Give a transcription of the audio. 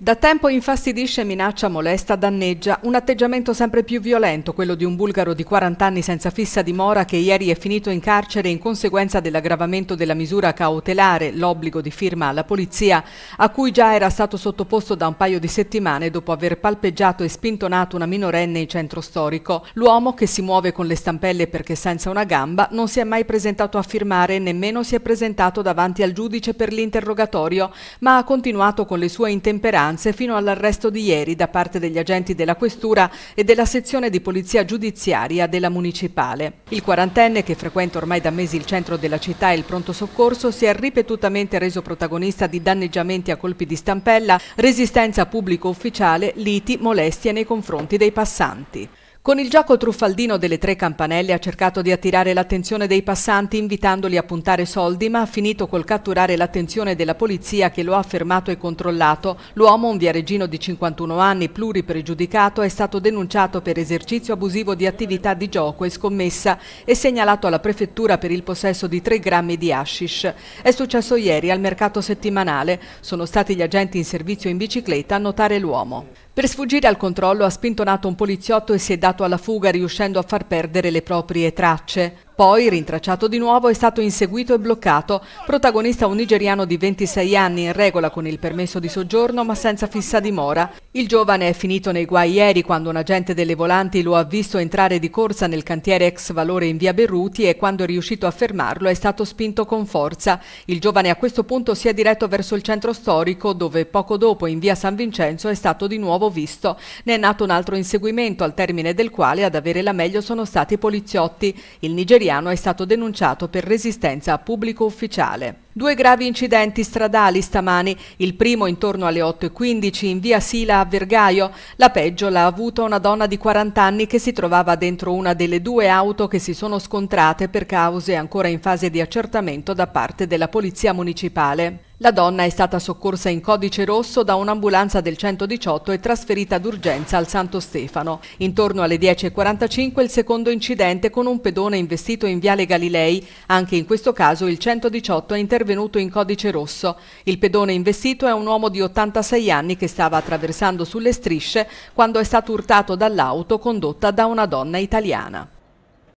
Da tempo infastidisce, minaccia, molesta, danneggia. Un atteggiamento sempre più violento, quello di un bulgaro di 40 anni senza fissa dimora che ieri è finito in carcere in conseguenza dell'aggravamento della misura cautelare, l'obbligo di firma alla polizia, a cui già era stato sottoposto da un paio di settimane dopo aver palpeggiato e spintonato una minorenne in centro storico. L'uomo, che si muove con le stampelle perché senza una gamba, non si è mai presentato a firmare e nemmeno si è presentato davanti al giudice per l'interrogatorio, ma ha continuato con le sue intemperanze minoranze fino all'arresto di ieri da parte degli agenti della Questura e della sezione di polizia giudiziaria della municipale. Il quarantenne, che frequenta ormai da mesi il centro della città e il pronto soccorso, si è ripetutamente reso protagonista di danneggiamenti a colpi di stampella, resistenza pubblico ufficiale, liti, molestie nei confronti dei passanti. Con il gioco truffaldino delle tre campanelle ha cercato di attirare l'attenzione dei passanti invitandoli a puntare soldi ma ha finito col catturare l'attenzione della polizia che lo ha fermato e controllato. L'uomo, un viareggino di 51 anni, pluripregiudicato, è stato denunciato per esercizio abusivo di attività di gioco e scommessa e segnalato alla prefettura per il possesso di 3 grammi di hashish. È successo ieri al mercato settimanale. Sono stati gli agenti in servizio in bicicletta a notare l'uomo. Per sfuggire al controllo ha spintonato un poliziotto e si è dato alla fuga riuscendo a far perdere le proprie tracce. Poi, rintracciato di nuovo, è stato inseguito e bloccato. Protagonista un nigeriano di 26 anni in regola con il permesso di soggiorno ma senza fissa dimora. Il giovane è finito nei guai ieri quando un agente delle volanti lo ha visto entrare di corsa nel cantiere ex valore in via Berruti e quando è riuscito a fermarlo è stato spinto con forza. Il giovane a questo punto si è diretto verso il centro storico dove poco dopo in via San Vincenzo è stato di nuovo visto. Ne è nato un altro inseguimento al termine del quale ad avere la meglio sono stati i poliziotti. Il nigeriano italiano è stato denunciato per resistenza a pubblico ufficiale. Due gravi incidenti stradali stamani, il primo intorno alle 8.15 in via Sila a Vergaio, la peggio l'ha avuta una donna di 40 anni che si trovava dentro una delle due auto che si sono scontrate per cause ancora in fase di accertamento da parte della Polizia Municipale. La donna è stata soccorsa in codice rosso da un'ambulanza del 118 e trasferita d'urgenza al Santo Stefano. Intorno alle 10.45 il secondo incidente con un pedone investito in Viale Galilei. Anche in questo caso il 118 è intervenuto in codice rosso. Il pedone investito è un uomo di 86 anni che stava attraversando sulle strisce quando è stato urtato dall'auto condotta da una donna italiana.